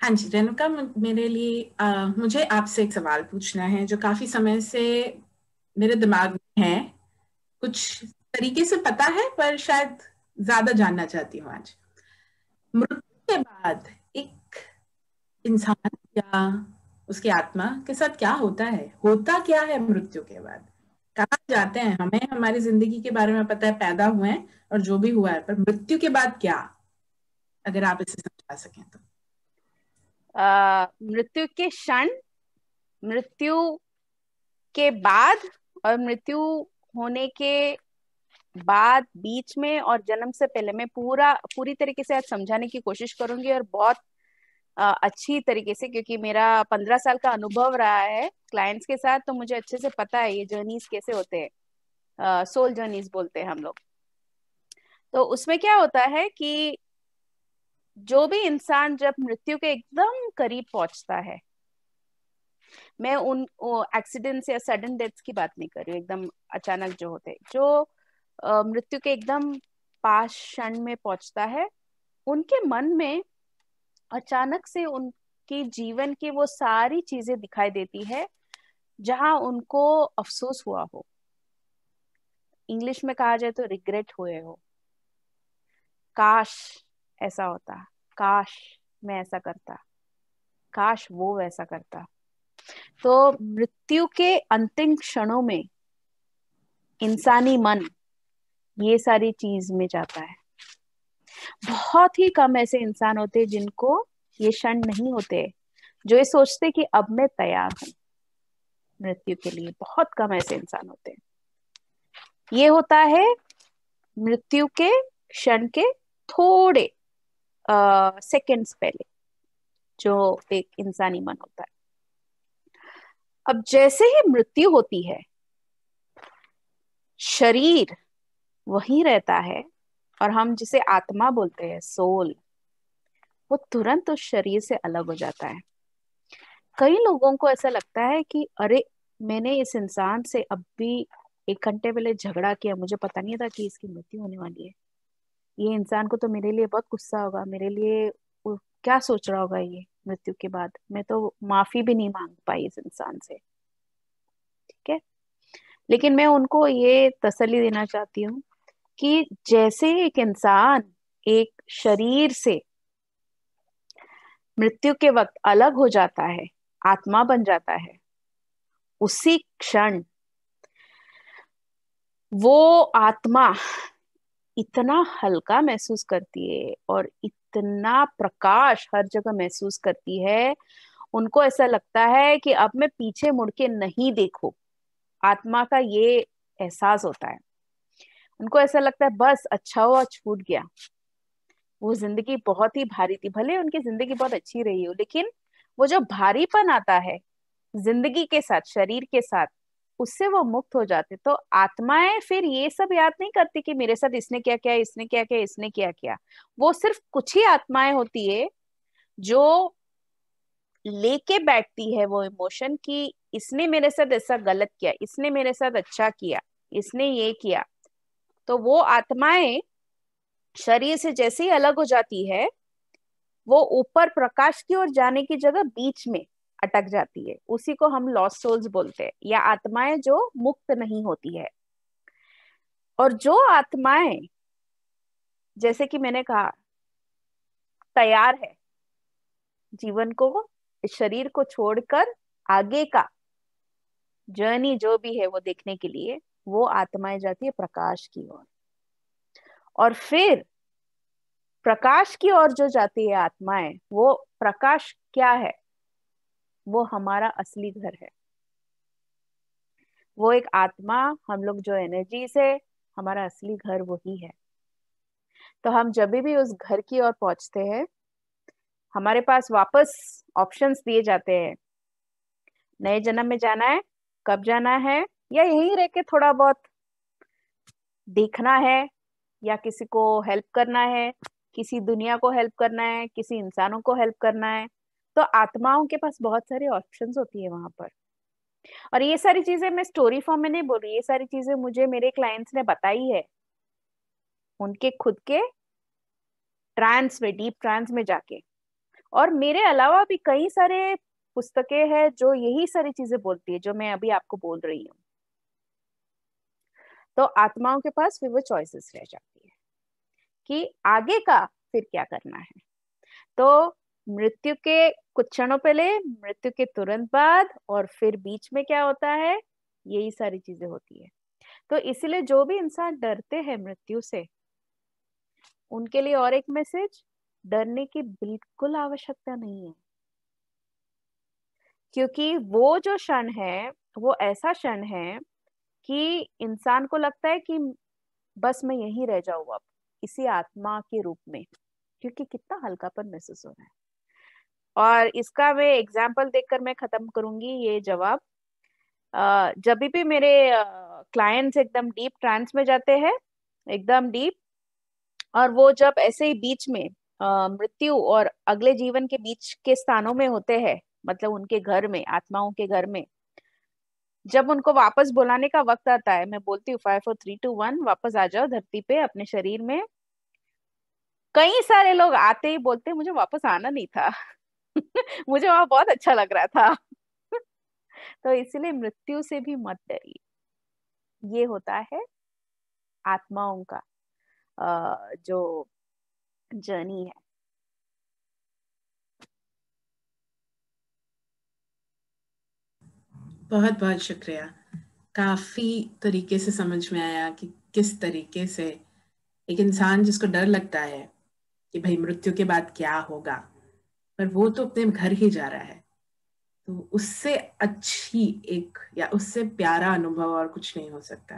हाँ जी रेणुका मेरे लिए आ, मुझे आपसे एक सवाल पूछना है जो काफी समय से मेरे दिमाग में है कुछ तरीके से पता है पर शायद ज्यादा जानना चाहती हूँ आज मृत्यु के बाद एक इंसान या उसके आत्मा के साथ क्या होता है होता क्या है मृत्यु के बाद कहा जाते हैं हमें हमारी जिंदगी के बारे में पता है पैदा हुए हैं और जो भी हुआ है पर मृत्यु के बाद क्या अगर आप इसे समझा सकें तो मृत्यु के क्षण मृत्यु के बाद और मृत्यु होने के बाद बीच में और जन्म से पहले मैं पूरा पूरी तरीके से आज समझाने की कोशिश करूंगी और बहुत अच्छी तरीके से क्योंकि मेरा पंद्रह साल का अनुभव रहा है क्लाइंट्स के साथ तो मुझे अच्छे से पता है ये जर्नीज कैसे होते हैं सोल जर्नीज बोलते हैं हम लोग तो उसमें क्या होता है कि जो भी इंसान जब मृत्यु के एकदम करीब पहुंचता है मैं उन एक्सीडेंट्स या सडन डेथ्स की बात नहीं कर रही एकदम अचानक जो होते जो मृत्यु के एकदम पास क्षण में पहुंचता है उनके मन में अचानक से उनकी जीवन की वो सारी चीजें दिखाई देती है जहां उनको अफसोस हुआ हो इंग्लिश में कहा जाए तो रिग्रेट हुए हो काश ऐसा होता काश मैं ऐसा करता काश वो वैसा करता तो मृत्यु के अंतिम क्षणों में इंसानी मन ये सारी चीज में जाता है बहुत ही कम ऐसे इंसान होते जिनको ये क्षण नहीं होते जो ये सोचते कि अब मैं तैयार हूं मृत्यु के लिए बहुत कम ऐसे इंसान होते हैं ये होता है मृत्यु के क्षण के थोड़े सेकेंड्स पहले जो एक इंसानी मन होता है अब जैसे ही मृत्यु होती है शरीर वही रहता है और हम जिसे आत्मा बोलते हैं सोल वो तुरंत उस शरीर से अलग हो जाता है कई लोगों को ऐसा लगता है कि अरे मैंने इस इंसान से अब भी एक घंटे पहले झगड़ा किया मुझे पता नहीं था कि इसकी मृत्यु होने वाली है ये इंसान को तो मेरे लिए बहुत गुस्सा होगा मेरे लिए क्या सोच रहा होगा ये मृत्यु के बाद मैं तो माफी भी नहीं मांग पाई इस इंसान से ठीक है लेकिन मैं उनको ये तसली देना चाहती हूँ कि जैसे एक इंसान एक शरीर से मृत्यु के वक्त अलग हो जाता है आत्मा बन जाता है उसी क्षण वो आत्मा इतना हल्का महसूस करती है और इतना प्रकाश हर जगह महसूस करती है उनको ऐसा लगता है कि अब मैं पीछे मुड़ के नहीं देखू आत्मा का ये एहसास होता है उनको ऐसा लगता है बस अच्छा हुआ छूट गया वो जिंदगी बहुत ही भारी थी भले उनकी जिंदगी बहुत अच्छी रही हो लेकिन वो जो भारीपन आता है जिंदगी के साथ शरीर के साथ उससे वो मुक्त हो जाते तो आत्माएं फिर ये सब याद नहीं करती कि मेरे साथ इसने क्या किया इसने क्या किया इसने क्या किया वो सिर्फ कुछ ही आत्माएं होती है जो लेके बैठती है वो इमोशन कि इसने मेरे साथ ऐसा गलत किया इसने मेरे साथ अच्छा किया इसने ये किया तो वो आत्माएं शरीर से जैसे ही अलग हो जाती है वो ऊपर प्रकाश की ओर जाने की जगह बीच में अटक जाती है उसी को हम लॉस्ट सोल्स बोलते हैं या आत्माएं जो मुक्त नहीं होती है और जो आत्माएं जैसे कि मैंने कहा तैयार है जीवन को शरीर को छोड़कर आगे का जर्नी जो भी है वो देखने के लिए वो आत्माएं जाती है प्रकाश की ओर और फिर प्रकाश की ओर जो जाती है आत्माएं वो प्रकाश क्या है वो हमारा असली घर है वो एक आत्मा हम लोग जो एनर्जी से हमारा असली घर वही है तो हम जब भी उस घर की ओर पहुंचते हैं हमारे पास वापस ऑप्शंस दिए जाते हैं नए जन्म में जाना है कब जाना है या यहीं रह के थोड़ा बहुत देखना है या किसी को हेल्प करना है किसी दुनिया को हेल्प करना है किसी इंसानों को हेल्प करना है तो आत्माओं के पास बहुत सारे ऑप्शंस होती है वहां पर और ये सारी चीजें मैं स्टोरी फॉर्म में नहीं बोल रही ये सारी चीजें मुझे मेरे क्लाइंट्स ने बताई है उनके खुद के ट्रांस में डीप ट्रांस में जाके और मेरे अलावा भी कई सारे पुस्तकें हैं जो यही सारी चीजें बोलती है जो मैं अभी आपको बोल रही हूँ तो आत्माओं के पास फिर वो चॉइसेस रह जाती है कि आगे का फिर क्या करना है तो मृत्यु के कुछ क्षणों पहले मृत्यु के तुरंत बाद और फिर बीच में क्या होता है यही सारी चीजें होती है तो इसलिए जो भी इंसान डरते हैं मृत्यु से उनके लिए और एक मैसेज डरने की बिल्कुल आवश्यकता नहीं है क्योंकि वो जो क्षण है वो ऐसा क्षण है कि इंसान को लगता है कि बस मैं यही रह जाऊ अब इसी आत्मा के रूप में क्योंकि कितना हल्कापन महसूस हो रहा है और इसका मैं एग्जाम्पल देखकर मैं खत्म करूंगी ये जवाब जब भी मेरे क्लाइंट्स एकदम डीप ट्रांस में जाते हैं एकदम डीप और वो जब ऐसे ही बीच में मृत्यु और अगले जीवन के बीच के स्थानों में होते हैं मतलब उनके घर में आत्माओं के घर में जब उनको वापस बुलाने का वक्त आता है मैं बोलती हूँ five four three two one वापस आ जाओ धरती पे अपने शरीर में कई सारे लोग आते ही बोलते मुझे वापस आना नहीं था मुझे वहां बहुत अच्छा लग रहा था तो इसलिए मृत्यु से भी मत डरिए ये होता है आत्माओं का जो जर्नी है बहुत बहुत शुक्रिया काफी तरीके से समझ में आया कि किस तरीके से एक इंसान जिसको डर लगता है कि भाई मृत्यु के बाद क्या होगा पर वो तो अपने घर ही जा रहा है तो उससे अच्छी एक या उससे प्यारा अनुभव और कुछ नहीं हो सकता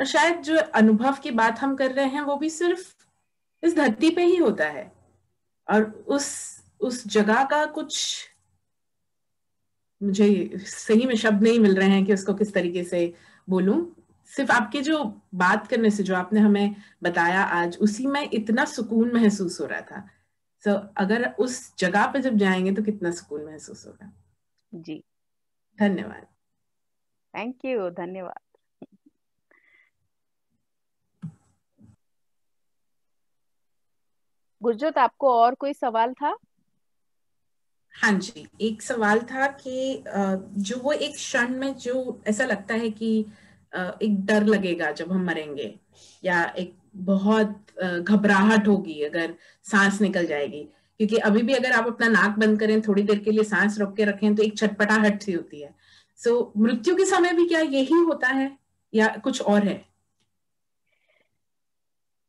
और शायद जो अनुभव की बात हम कर रहे हैं वो भी सिर्फ इस धरती पे ही होता है और उस उस जगह का कुछ मुझे सही में शब्द नहीं मिल रहे हैं कि उसको किस तरीके से बोलूं सिर्फ आपके जो बात करने से जो आपने हमें बताया आज उसी में इतना सुकून महसूस हो रहा था तो अगर उस जगह पे जब जाएंगे तो कितना सुकून महसूस होगा जी धन्यवाद थैंक यू धन्यवाद गुरजोत आपको और कोई सवाल था हाँ जी एक सवाल था कि जो वो एक क्षण में जो ऐसा लगता है कि एक डर लगेगा जब हम मरेंगे या एक बहुत घबराहट होगी अगर सांस निकल जाएगी क्योंकि अभी भी अगर आप अपना नाक बंद करें थोड़ी देर के लिए सांस रोक के रखें तो एक छटपटाहट सी होती है सो so, मृत्यु के समय भी क्या यही होता है या कुछ और है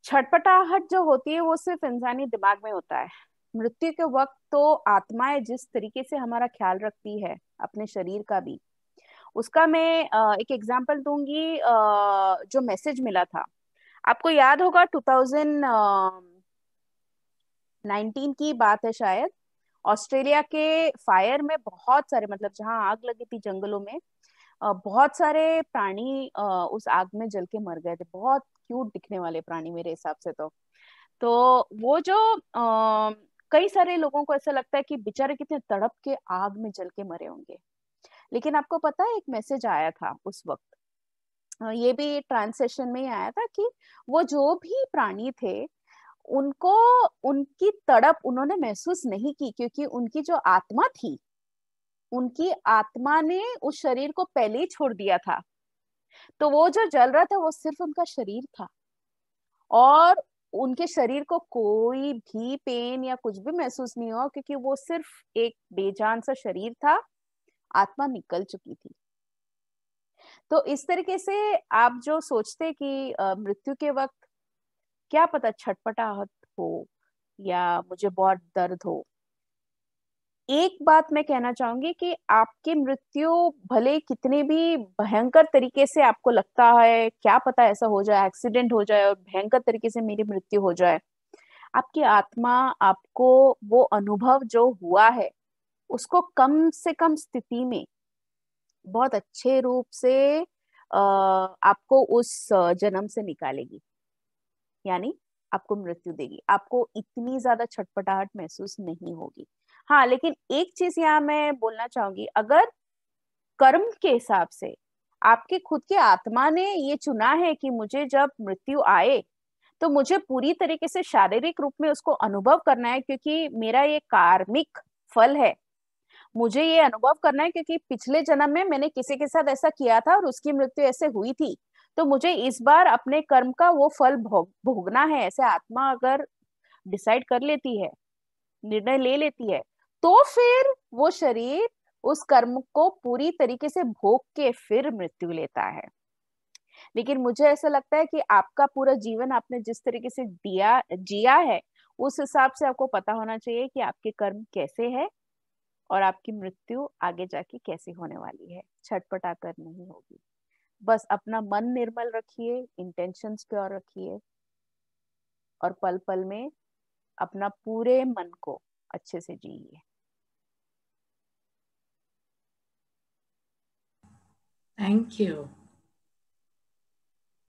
छटपटाहट जो होती है वो सिर्फ इंसानी दिमाग में होता है मृत्यु के वक्त तो आत्माएं जिस तरीके से हमारा ख्याल रखती है अपने शरीर का भी उसका मैं एक एग्जाम्पल दूंगी जो मैसेज मिला था आपको याद होगा 2019 की बात है शायद ऑस्ट्रेलिया के फायर में बहुत सारे मतलब जहां आग लगी थी जंगलों में बहुत सारे प्राणी उस आग में जल के मर गए थे बहुत क्यूट दिखने वाले प्राणी मेरे हिसाब से तो तो वो जो कई सारे लोगों को ऐसा लगता है कि बेचारे कितने तड़प के आग में जल के मरे होंगे लेकिन आपको पता है एक मैसेज आया था उस वक्त ये भी ट्रांसेशन में आया था कि वो जो भी प्राणी थे उनको उनकी तड़प उन्होंने महसूस नहीं की क्योंकि उनकी जो आत्मा थी उनकी आत्मा ने उस शरीर को पहले ही छोड़ दिया था तो वो जो जल रहा था वो सिर्फ उनका शरीर था और उनके शरीर को कोई भी पेन या कुछ भी महसूस नहीं हुआ क्योंकि वो सिर्फ एक बेजान सा शरीर था आत्मा निकल चुकी थी तो इस तरीके से आप जो सोचते कि मृत्यु के वक्त क्या पता छटपटाहट हो या मुझे बहुत दर्द हो एक बात मैं कहना चाहूंगी कि आपकी मृत्यु भले कितने भी भयंकर तरीके से आपको लगता है क्या पता ऐसा हो जाए एक्सीडेंट हो जाए और भयंकर तरीके से मेरी मृत्यु हो जाए आपकी आत्मा आपको वो अनुभव जो हुआ है उसको कम से कम स्थिति में बहुत अच्छे रूप से आपको उस जन्म से निकालेगी यानी आपको मृत्यु देगी आपको इतनी ज्यादा छटपटाहट महसूस नहीं होगी हाँ लेकिन एक चीज यहाँ मैं बोलना चाहूंगी अगर कर्म के हिसाब से आपके खुद के आत्मा ने ये चुना है कि मुझे जब मृत्यु आए तो मुझे पूरी तरीके से शारीरिक रूप में उसको अनुभव करना है क्योंकि मेरा ये कार्मिक फल है मुझे ये अनुभव करना है क्योंकि पिछले जन्म में मैंने किसी के साथ ऐसा किया था और उसकी मृत्यु ऐसे हुई थी तो मुझे इस बार अपने कर्म का वो फल भोग भोगना है ऐसे आत्मा अगर डिसाइड कर लेती है निर्णय ले लेती है तो फिर वो शरीर उस कर्म को पूरी तरीके से भोग के फिर मृत्यु लेता है लेकिन मुझे ऐसा लगता है कि आपका पूरा जीवन आपने जिस तरीके से दिया जिया है उस हिसाब से आपको पता होना चाहिए कि आपके कर्म कैसे है और आपकी मृत्यु आगे जाके कैसी होने वाली है छटपटा कर नहीं होगी बस अपना मन निर्मल रखिए इंटेंशन प्योर रखिए और पल पल में अपना पूरे मन को अच्छे से जीइए थैंक यू